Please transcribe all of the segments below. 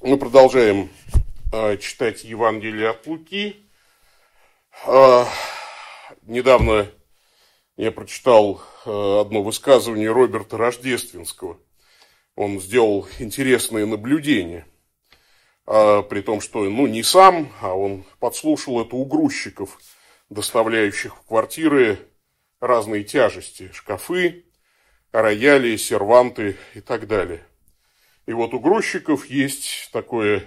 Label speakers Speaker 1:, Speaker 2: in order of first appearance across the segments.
Speaker 1: Мы продолжаем а, читать Евангелие от Луки. А, недавно я прочитал а, одно высказывание Роберта Рождественского. Он сделал интересные наблюдения, при том, что ну, не сам, а он подслушал это у грузчиков, доставляющих в квартиры разные тяжести, шкафы, рояли, серванты и так далее – и вот у грузчиков есть такое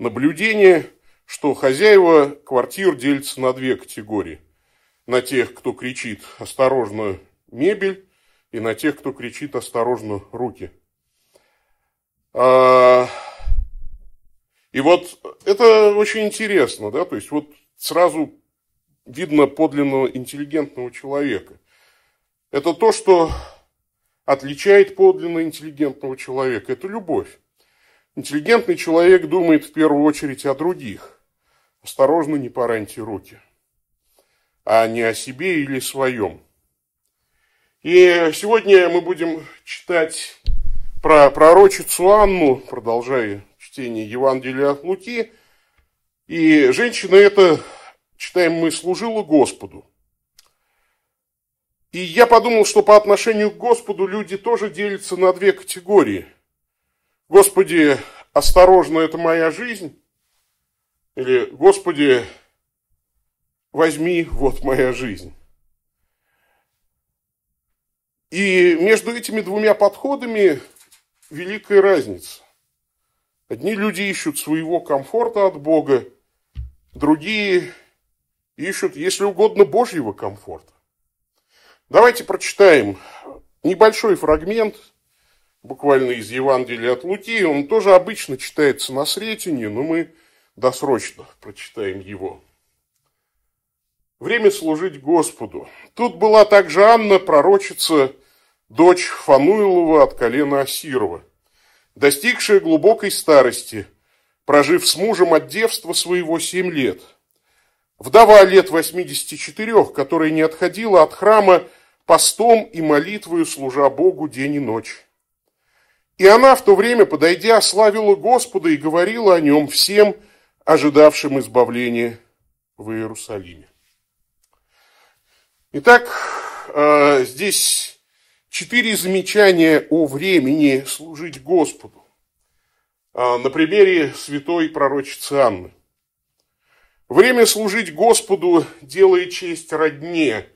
Speaker 1: наблюдение, что хозяева квартир делятся на две категории. На тех, кто кричит «Осторожно, мебель!» и на тех, кто кричит «Осторожно, руки!». А... И вот это очень интересно, да, то есть вот сразу видно подлинного интеллигентного человека. Это то, что отличает подлинно интеллигентного человека. Это любовь. Интеллигентный человек думает в первую очередь о других. Осторожно, не пораньте руки. А не о себе или своем. И сегодня мы будем читать про пророчицу Анну, продолжая чтение Евангелия от Луки. И женщина эта, читаем мы, служила Господу. И я подумал, что по отношению к Господу люди тоже делятся на две категории. Господи, осторожно, это моя жизнь. Или Господи, возьми, вот моя жизнь. И между этими двумя подходами великая разница. Одни люди ищут своего комфорта от Бога, другие ищут, если угодно, Божьего комфорта. Давайте прочитаем небольшой фрагмент, буквально из Евангелия от Луки. Он тоже обычно читается на Сретение, но мы досрочно прочитаем его. Время служить Господу. Тут была также Анна, пророчица, дочь Фануилова от колена Асирова, достигшая глубокой старости, прожив с мужем от девства своего семь лет. Вдова лет 84, которая не отходила от храма постом и молитвою служа Богу день и ночь. И она в то время, подойдя, славила Господа и говорила о нем всем, ожидавшим избавления в Иерусалиме. Итак, а, здесь четыре замечания о времени служить Господу а, на примере святой пророчицы Анны. Время служить Господу делает честь родне –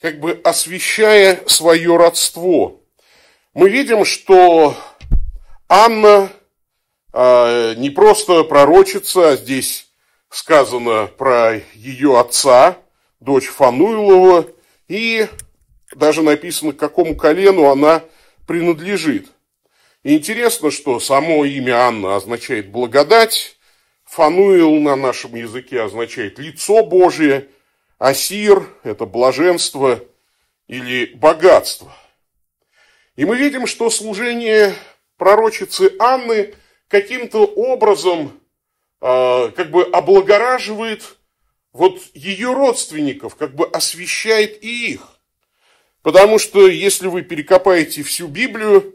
Speaker 1: как бы освещая свое родство. Мы видим, что Анна э, не просто пророчица, а здесь сказано про ее отца, дочь Фануилова, и даже написано, к какому колену она принадлежит. И интересно, что само имя Анна означает благодать, Фануил на нашем языке означает лицо Божие – Асир – это блаженство или богатство. И мы видим, что служение пророчицы Анны каким-то образом э, как бы облагораживает вот ее родственников, как бы освещает и их. Потому что если вы перекопаете всю Библию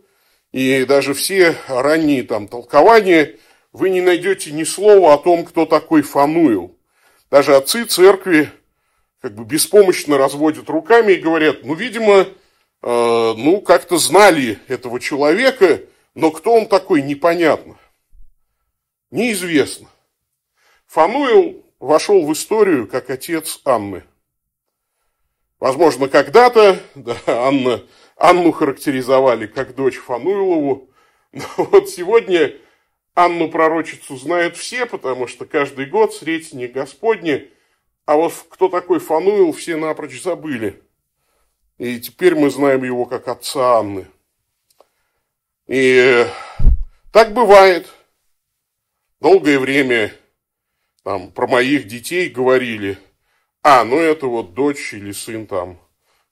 Speaker 1: и даже все ранние там толкования, вы не найдете ни слова о том, кто такой Фануил. Даже отцы церкви как бы беспомощно разводят руками и говорят, ну, видимо, э, ну, как-то знали этого человека, но кто он такой, непонятно. Неизвестно. Фануил вошел в историю как отец Анны. Возможно, когда-то да, Анна, Анну характеризовали как дочь Фануилову, но вот сегодня Анну пророчицу знают все, потому что каждый год Сретение Господне – а вот кто такой Фануил, все напрочь забыли. И теперь мы знаем его как отца Анны. И э, так бывает. Долгое время там про моих детей говорили. А, ну это вот дочь или сын там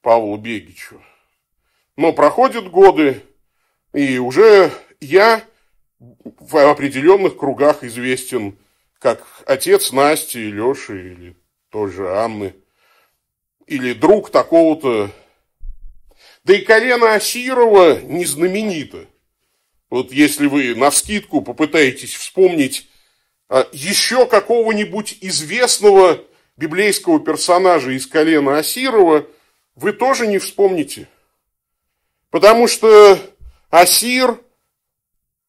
Speaker 1: Павла Бегичева. Но проходят годы, и уже я в определенных кругах известен как отец Насти, Леши или тоже Анны, или друг такого-то. Да и колено Асирова не знаменито. Вот если вы на навскидку попытаетесь вспомнить а, еще какого-нибудь известного библейского персонажа из колена Асирова, вы тоже не вспомните. Потому что Асир,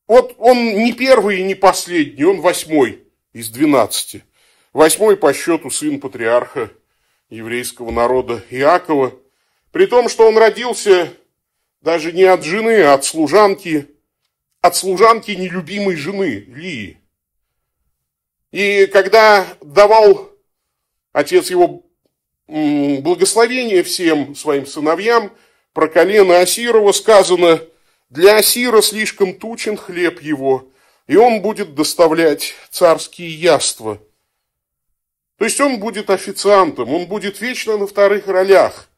Speaker 1: вот он не первый и не последний, он восьмой из двенадцати восьмой по счету сын патриарха еврейского народа Иакова, при том, что он родился даже не от жены, а от служанки, от служанки нелюбимой жены Лии. И когда давал отец его благословение всем своим сыновьям, про колено Асирова сказано, для Асира слишком тучен хлеб его, и он будет доставлять царские яства – то есть он будет официантом, он будет вечно на вторых ролях.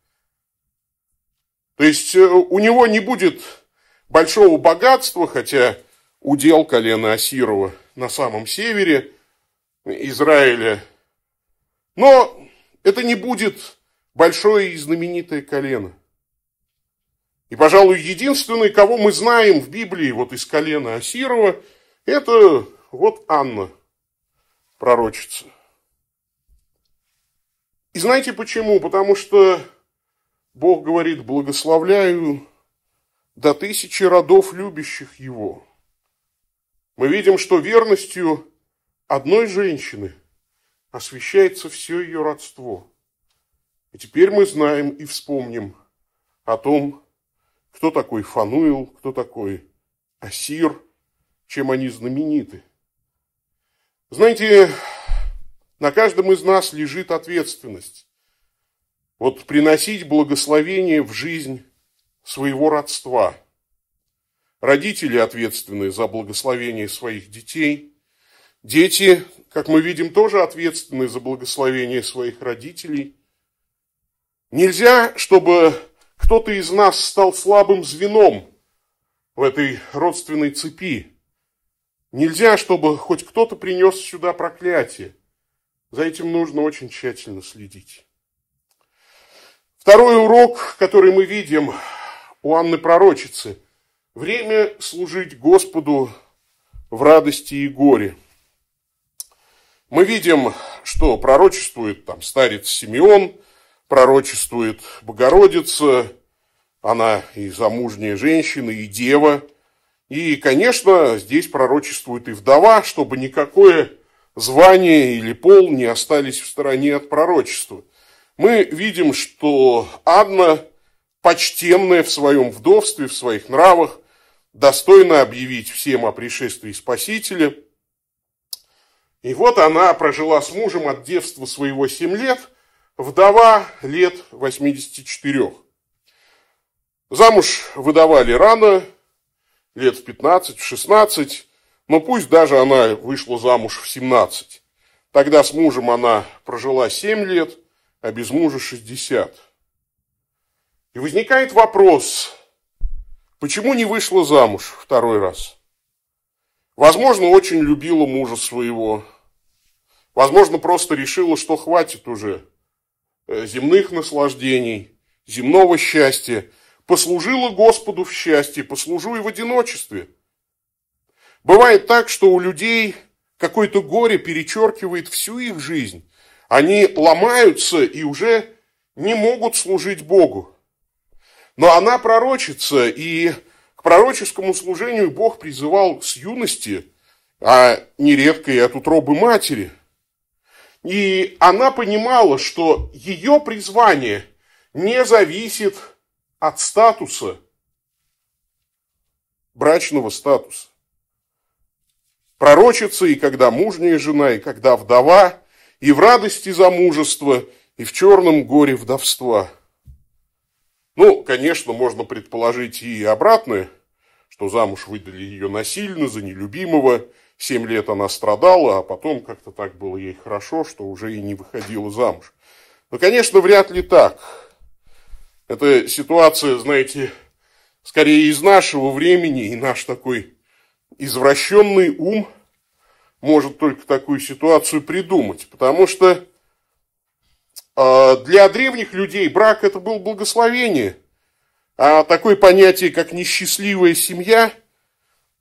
Speaker 1: То есть э, у него не будет большого богатства, хотя удел колена Асирова на самом севере Израиля. Но это не будет большое и знаменитое колено. И, пожалуй, единственный, кого мы знаем в Библии, вот из колена Асирова, это вот Анна, пророчица. И знаете почему? Потому что Бог говорит, благословляю до тысячи родов любящих Его. Мы видим, что верностью одной женщины освещается все ее родство. И теперь мы знаем и вспомним о том, кто такой Фануил, кто такой Асир, чем они знамениты. Знаете, на каждом из нас лежит ответственность. Вот приносить благословение в жизнь своего родства. Родители ответственны за благословение своих детей. Дети, как мы видим, тоже ответственны за благословение своих родителей. Нельзя, чтобы кто-то из нас стал слабым звеном в этой родственной цепи. Нельзя, чтобы хоть кто-то принес сюда проклятие. За этим нужно очень тщательно следить. Второй урок, который мы видим у Анны Пророчицы. Время служить Господу в радости и горе. Мы видим, что пророчествует там старец Симеон, пророчествует Богородица, она и замужняя женщина, и дева. И, конечно, здесь пророчествует и вдова, чтобы никакое звание или пол не остались в стороне от пророчества. Мы видим, что Анна, почтенная в своем вдовстве, в своих нравах, достойна объявить всем о пришествии Спасителя. И вот она прожила с мужем от девства своего 7 лет, вдова лет 84. Замуж выдавали рано, лет в 15, в 16, но ну, пусть даже она вышла замуж в 17. Тогда с мужем она прожила 7 лет, а без мужа 60. И возникает вопрос, почему не вышла замуж второй раз? Возможно, очень любила мужа своего. Возможно, просто решила, что хватит уже э, земных наслаждений, земного счастья. Послужила Господу в счастье, послужу и в одиночестве – Бывает так, что у людей какое-то горе перечеркивает всю их жизнь. Они ломаются и уже не могут служить Богу. Но она пророчится, и к пророческому служению Бог призывал с юности, а нередко и а от утробы матери. И она понимала, что ее призвание не зависит от статуса, брачного статуса пророчица, и когда мужняя жена, и когда вдова, и в радости замужества, и в черном горе вдовства. Ну, конечно, можно предположить и обратное, что замуж выдали ее насильно, за нелюбимого, семь лет она страдала, а потом как-то так было ей хорошо, что уже и не выходила замуж. Но, конечно, вряд ли так. Эта ситуация, знаете, скорее из нашего времени, и наш такой извращенный ум может только такую ситуацию придумать, потому что а, для древних людей брак это было благословение, а такое понятие, как несчастливая семья,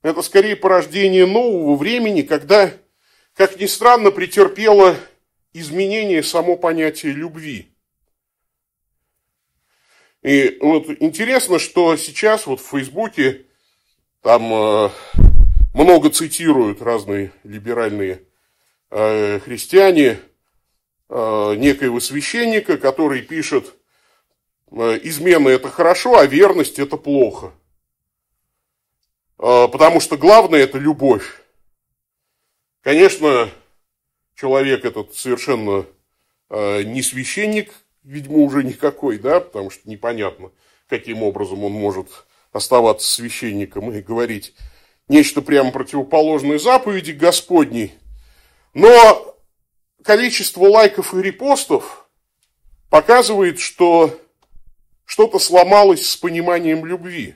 Speaker 1: это скорее порождение нового времени, когда, как ни странно, претерпело изменение само понятие любви. И вот интересно, что сейчас вот в Фейсбуке там а, много цитируют разные либеральные э, христиане э, некоего священника, который пишет, э, измена это хорошо, а верность это плохо. Э, потому что главное это любовь. Конечно, человек этот совершенно э, не священник, видимо, уже никакой, да, потому что непонятно, каким образом он может оставаться священником и говорить нечто прямо противоположное заповеди Господней. Но количество лайков и репостов показывает, что что-то сломалось с пониманием любви.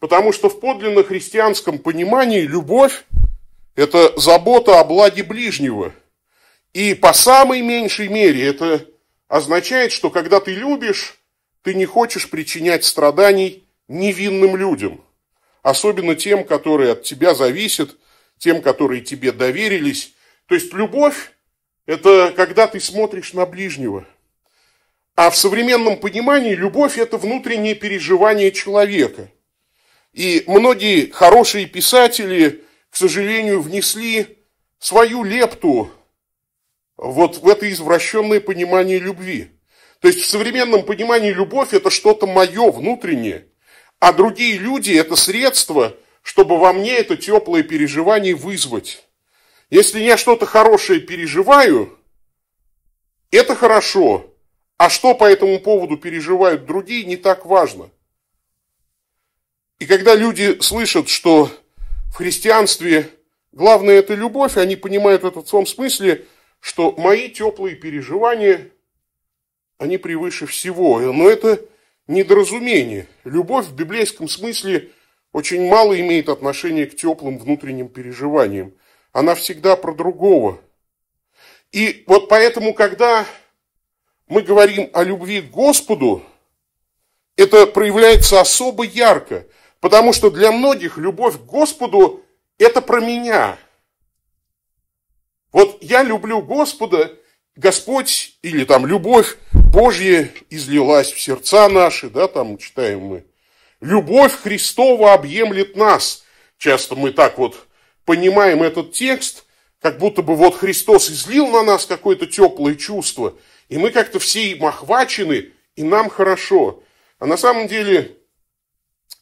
Speaker 1: Потому что в подлинно христианском понимании любовь – это забота о благе ближнего. И по самой меньшей мере это означает, что когда ты любишь, ты не хочешь причинять страданий невинным людям – особенно тем, которые от тебя зависят, тем, которые тебе доверились. То есть любовь – это когда ты смотришь на ближнего. А в современном понимании любовь – это внутреннее переживание человека. И многие хорошие писатели, к сожалению, внесли свою лепту вот в это извращенное понимание любви. То есть в современном понимании любовь – это что-то мое внутреннее – а другие люди – это средство, чтобы во мне это теплое переживание вызвать. Если я что-то хорошее переживаю, это хорошо, а что по этому поводу переживают другие, не так важно. И когда люди слышат, что в христианстве главное – это любовь, они понимают это в том смысле, что мои теплые переживания, они превыше всего. Но это недоразумение. Любовь в библейском смысле очень мало имеет отношение к теплым внутренним переживаниям. Она всегда про другого. И вот поэтому, когда мы говорим о любви к Господу, это проявляется особо ярко, потому что для многих любовь к Господу – это про меня. Вот я люблю Господа – Господь или там любовь Божья излилась в сердца наши, да, там читаем мы. Любовь Христова объемлет нас. Часто мы так вот понимаем этот текст, как будто бы вот Христос излил на нас какое-то теплое чувство, и мы как-то все им охвачены, и нам хорошо. А на самом деле,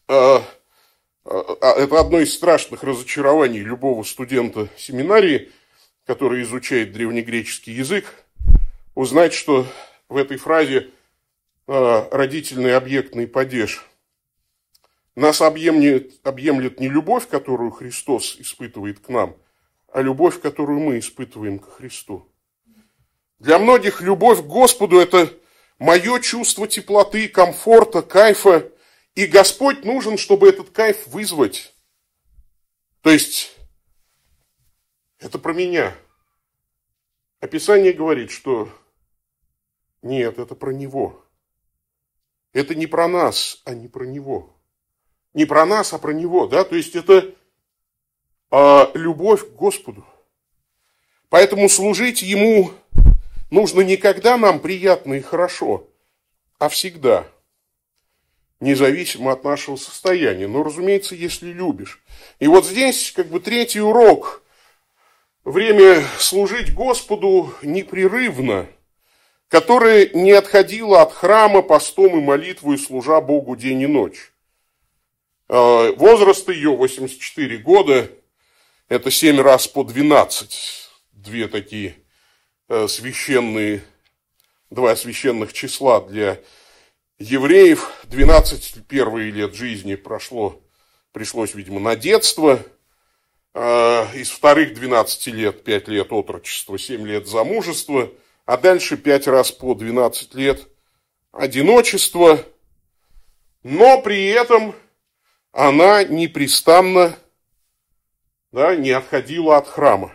Speaker 1: э, э, э это одно из страшных разочарований любого студента семинарии, который изучает древнегреческий язык, узнать, что в этой фразе э, родительный объектный падеж. Нас объемлет, объемлет не любовь, которую Христос испытывает к нам, а любовь, которую мы испытываем к Христу. Для многих любовь к Господу – это мое чувство теплоты, комфорта, кайфа. И Господь нужен, чтобы этот кайф вызвать. То есть, это про меня. Описание говорит, что нет, это про него. Это не про нас, а не про него. Не про нас, а про него, да? То есть это а, любовь к Господу. Поэтому служить Ему нужно не когда нам приятно и хорошо, а всегда, независимо от нашего состояния. Но, разумеется, если любишь. И вот здесь как бы третий урок. Время служить Господу непрерывно – которая не отходила от храма постом и молитвой, служа Богу день и ночь. Э, возраст ее 84 года, это 7 раз по 12, две такие э, священные, два священных числа для евреев. 12 первые лет жизни прошло, пришлось, видимо, на детство. Э, из вторых 12 лет 5 лет отрочества, 7 лет замужества – а дальше пять раз по 12 лет одиночества, но при этом она непрестанно да, не отходила от храма,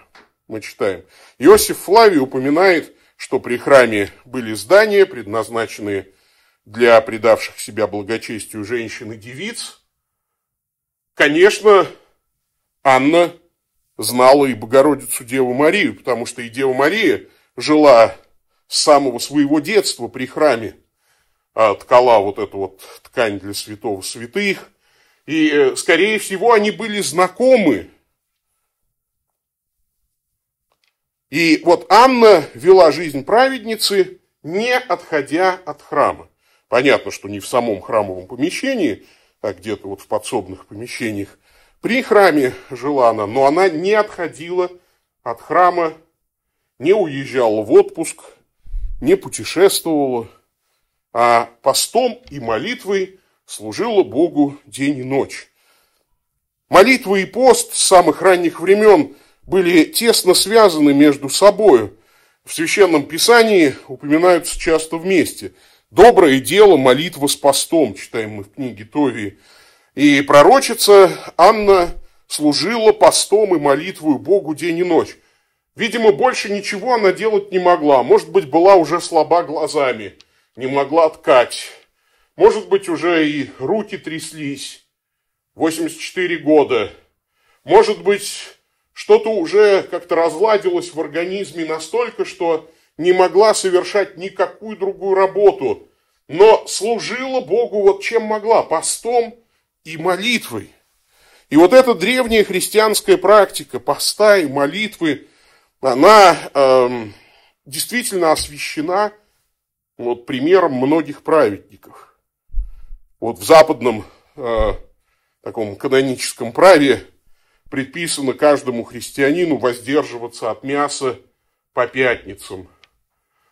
Speaker 1: мы читаем. Иосиф Флавий упоминает, что при храме были здания, предназначенные для предавших себя благочестию женщин и девиц. Конечно, Анна знала и Богородицу Деву Марию, потому что и Дева Мария – жила с самого своего детства при храме, а ткала вот эту вот ткань для святого святых. И, э, скорее всего, они были знакомы. И вот Анна вела жизнь праведницы, не отходя от храма. Понятно, что не в самом храмовом помещении, а где-то вот в подсобных помещениях. При храме жила она, но она не отходила от храма, не уезжала в отпуск, не путешествовала, а постом и молитвой служила Богу день и ночь. Молитва и пост с самых ранних времен были тесно связаны между собой. В Священном Писании упоминаются часто вместе. Доброе дело, молитва с постом, читаем мы в книге Товии. И пророчица Анна служила постом и молитвой Богу день и ночь. Видимо, больше ничего она делать не могла. Может быть, была уже слаба глазами, не могла ткать. Может быть, уже и руки тряслись. 84 года. Может быть, что-то уже как-то разладилось в организме настолько, что не могла совершать никакую другую работу, но служила Богу вот чем могла, постом и молитвой. И вот эта древняя христианская практика поста и молитвы – она э, действительно освящена вот, примером многих праведников. Вот в западном э, таком каноническом праве предписано каждому христианину воздерживаться от мяса по пятницам.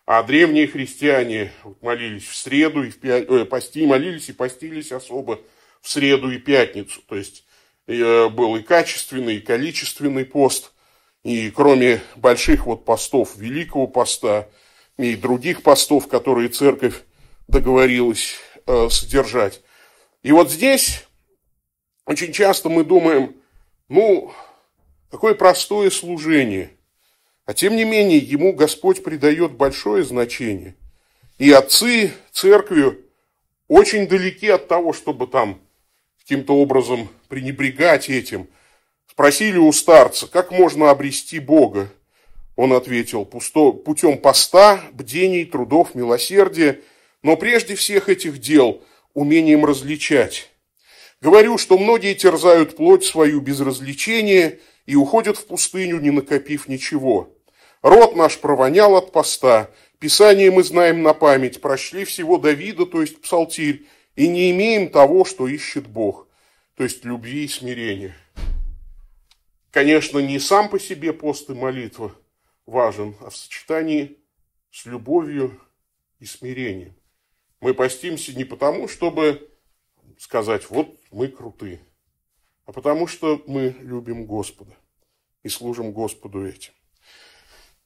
Speaker 1: А древние христиане молились в среду и в пя... э, пости, молились и постились особо в среду и пятницу. То есть э, был и качественный, и количественный пост – и кроме больших вот постов Великого Поста и других постов, которые церковь договорилась э, содержать. И вот здесь очень часто мы думаем, ну, какое простое служение. А тем не менее, ему Господь придает большое значение. И отцы церкви очень далеки от того, чтобы там каким-то образом пренебрегать этим – Спросили у старца, как можно обрести Бога? Он ответил, пусто, путем поста, бдений, трудов, милосердия, но прежде всех этих дел умением различать. Говорю, что многие терзают плоть свою без развлечения и уходят в пустыню, не накопив ничего. Род наш провонял от поста, Писание мы знаем на память, прочли всего Давида, то есть Псалтирь, и не имеем того, что ищет Бог, то есть любви и смирения. Конечно, не сам по себе пост и молитва важен, а в сочетании с любовью и смирением. Мы постимся не потому, чтобы сказать, вот мы круты, а потому что мы любим Господа и служим Господу этим.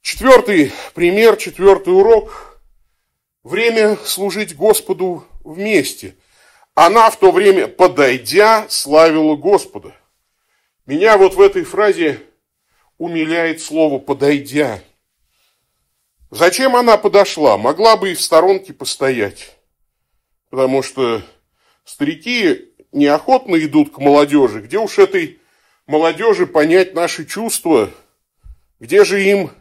Speaker 1: Четвертый пример, четвертый урок. Время служить Господу вместе. Она в то время, подойдя, славила Господа. Меня вот в этой фразе умиляет слово «подойдя». Зачем она подошла? Могла бы и в сторонке постоять. Потому что старики неохотно идут к молодежи. Где уж этой молодежи понять наши чувства? Где же им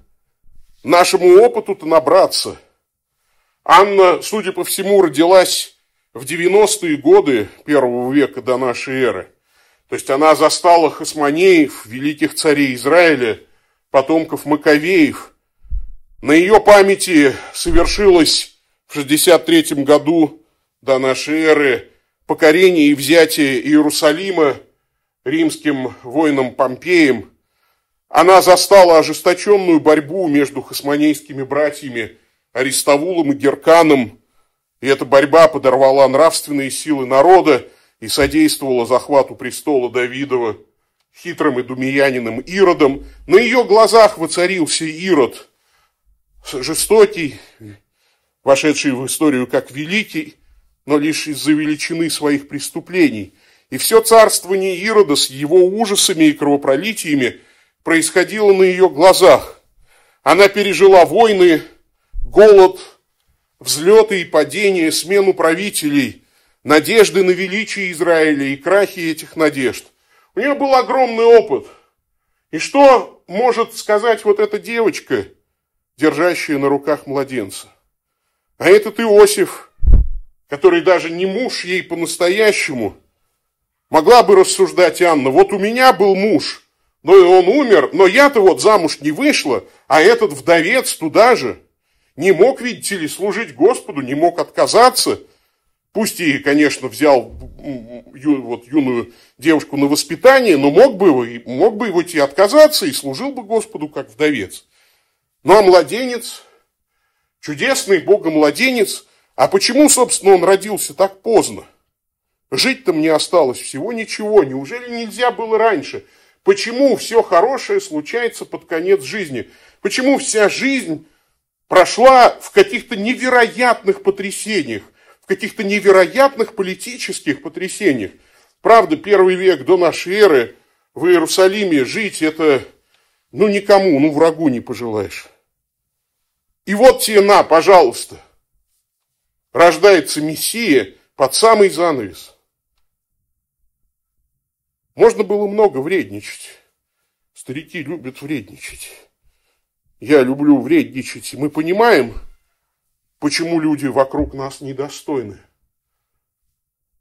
Speaker 1: нашему опыту-то набраться? Анна, судя по всему, родилась в 90-е годы первого века до нашей эры – то есть она застала хасмонеев, великих царей Израиля, потомков Маковеев. На ее памяти совершилось в 63 году до нашей эры покорение и взятие Иерусалима римским воином Помпеем. Она застала ожесточенную борьбу между хасмонейскими братьями Аристовулом и Герканом, и эта борьба подорвала нравственные силы народа – и содействовала захвату престола Давидова хитрым и думияниным Иродом. На ее глазах воцарился Ирод, жестокий, вошедший в историю как великий, но лишь из-за величины своих преступлений. И все царствование Ирода с его ужасами и кровопролитиями происходило на ее глазах. Она пережила войны, голод, взлеты и падения, смену правителей – надежды на величие Израиля и крахи этих надежд. У нее был огромный опыт. И что может сказать вот эта девочка, держащая на руках младенца? А этот Иосиф, который даже не муж ей по-настоящему, могла бы рассуждать Анна, вот у меня был муж, но и он умер, но я-то вот замуж не вышла, а этот вдовец туда же. Не мог, видите ли, служить Господу, не мог отказаться – Пусть и, конечно, взял ю, вот, юную девушку на воспитание, но мог бы, его, мог бы его и отказаться, и служил бы Господу как вдовец. Ну а младенец, чудесный младенец. а почему, собственно, он родился так поздно? Жить-то мне осталось всего ничего, неужели нельзя было раньше? Почему все хорошее случается под конец жизни? Почему вся жизнь прошла в каких-то невероятных потрясениях? каких-то невероятных политических потрясениях. Правда, первый век до нашей эры в Иерусалиме жить это, ну, никому, ну, врагу не пожелаешь. И вот тебе на, пожалуйста, рождается Мессия под самый занавес. Можно было много вредничать. Старики любят вредничать. Я люблю вредничать. Мы понимаем, почему люди вокруг нас недостойны.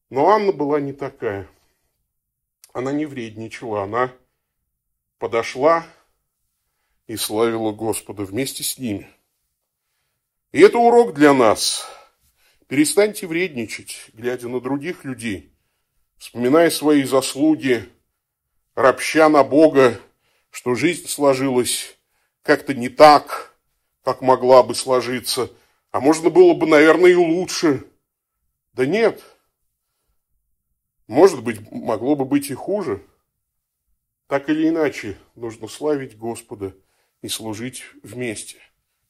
Speaker 1: Но Анна была не такая. Она не вредничала, она подошла и славила Господа вместе с ними. И это урок для нас. Перестаньте вредничать, глядя на других людей, вспоминая свои заслуги, ропща на Бога, что жизнь сложилась как-то не так, как могла бы сложиться – а можно было бы, наверное, и лучше. Да нет. Может быть, могло бы быть и хуже. Так или иначе, нужно славить Господа и служить вместе.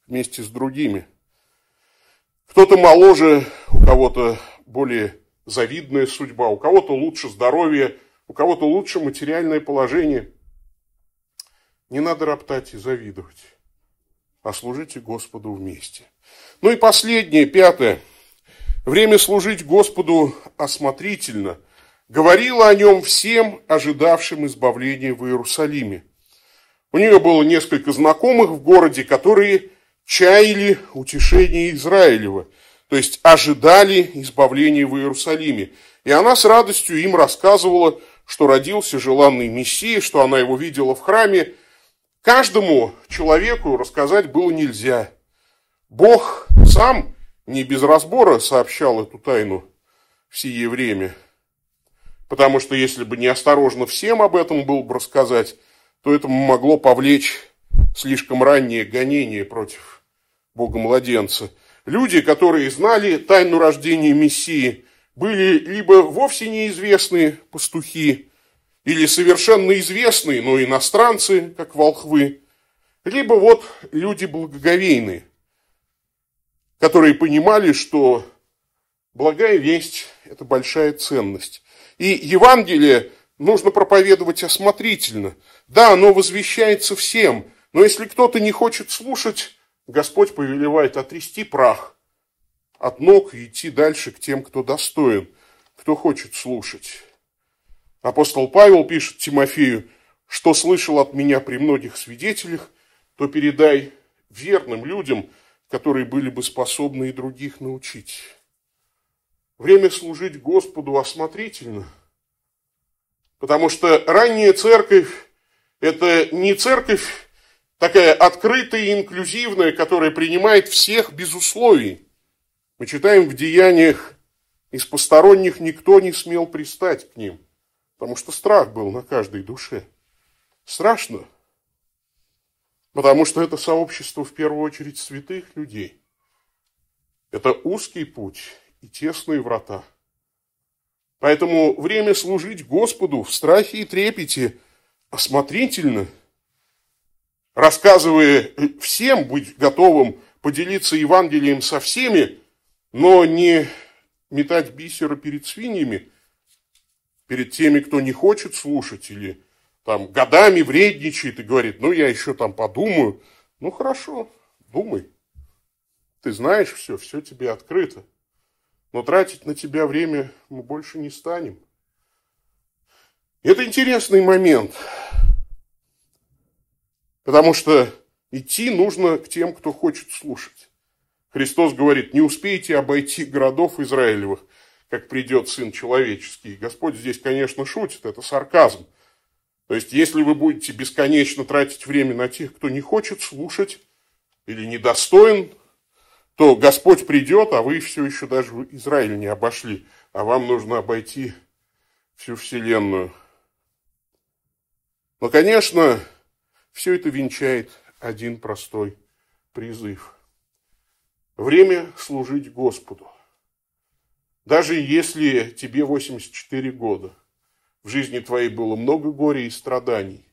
Speaker 1: Вместе с другими. Кто-то моложе, у кого-то более завидная судьба, у кого-то лучше здоровье, у кого-то лучше материальное положение. Не надо роптать и завидовать а служите Господу вместе. Ну и последнее, пятое. Время служить Господу осмотрительно. Говорила о нем всем, ожидавшим избавления в Иерусалиме. У нее было несколько знакомых в городе, которые чаяли утешения Израилева, то есть ожидали избавления в Иерусалиме. И она с радостью им рассказывала, что родился желанный Мессия, что она его видела в храме – Каждому человеку рассказать было нельзя. Бог сам не без разбора сообщал эту тайну в сие время. Потому что если бы неосторожно всем об этом было бы рассказать, то это могло повлечь слишком раннее гонение против Бога-младенца. Люди, которые знали тайну рождения Мессии, были либо вовсе неизвестные пастухи, или совершенно известные, но иностранцы, как волхвы, либо вот люди благоговейные, которые понимали, что благая весть – это большая ценность. И Евангелие нужно проповедовать осмотрительно. Да, оно возвещается всем, но если кто-то не хочет слушать, Господь повелевает отрести прах от ног и идти дальше к тем, кто достоин, кто хочет слушать. Апостол Павел пишет Тимофею, что слышал от меня при многих свидетелях, то передай верным людям, которые были бы способны и других научить. Время служить Господу осмотрительно, потому что ранняя церковь – это не церковь такая открытая и инклюзивная, которая принимает всех без условий. Мы читаем в деяниях, из посторонних никто не смел пристать к ним – потому что страх был на каждой душе. Страшно, потому что это сообщество в первую очередь святых людей. Это узкий путь и тесные врата. Поэтому время служить Господу в страхе и трепете осмотрительно, рассказывая э, всем, быть готовым поделиться Евангелием со всеми, но не метать бисера перед свиньями – перед теми, кто не хочет слушать или там годами вредничает и говорит, ну я еще там подумаю. Ну хорошо, думай. Ты знаешь все, все тебе открыто. Но тратить на тебя время мы больше не станем. Это интересный момент. Потому что идти нужно к тем, кто хочет слушать. Христос говорит, не успеете обойти городов Израилевых – как придет Сын Человеческий. Господь здесь, конечно, шутит, это сарказм. То есть, если вы будете бесконечно тратить время на тех, кто не хочет слушать или недостоин, то Господь придет, а вы все еще даже Израиль не обошли, а вам нужно обойти всю Вселенную. Но, конечно, все это венчает один простой призыв. Время служить Господу. Даже если тебе 84 года, в жизни твоей было много горя и страданий,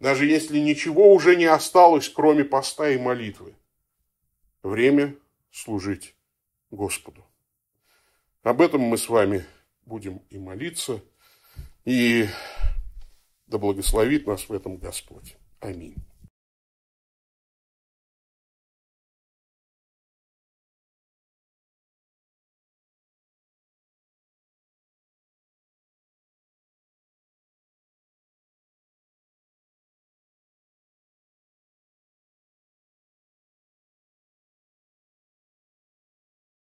Speaker 1: даже если ничего уже не осталось, кроме поста и молитвы, время служить Господу. Об этом мы с вами будем и молиться, и да благословит нас в этом Господь. Аминь.